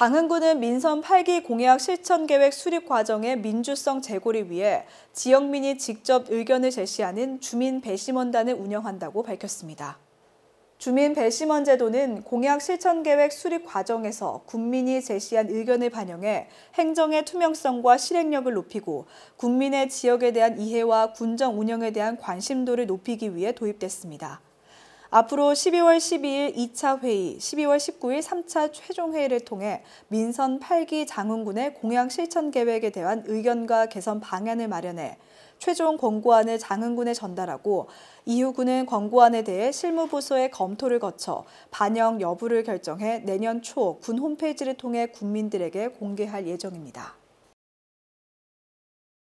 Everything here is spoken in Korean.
당흥군은 민선 8기 공약 실천계획 수립 과정의 민주성 재고를 위해 지역민이 직접 의견을 제시하는 주민 배심원단을 운영한다고 밝혔습니다. 주민 배심원 제도는 공약 실천계획 수립 과정에서 국민이 제시한 의견을 반영해 행정의 투명성과 실행력을 높이고 국민의 지역에 대한 이해와 군정 운영에 대한 관심도를 높이기 위해 도입됐습니다. 앞으로 12월 12일 2차 회의, 12월 19일 3차 최종 회의를 통해 민선 8기 장흥군의 공약 실천 계획에 대한 의견과 개선 방안을 마련해 최종 권고안을 장흥군에 전달하고 이후 군은 권고안에 대해 실무부서의 검토를 거쳐 반영 여부를 결정해 내년 초 군 홈페이지를 통해 국민들에게 공개할 예정입니다.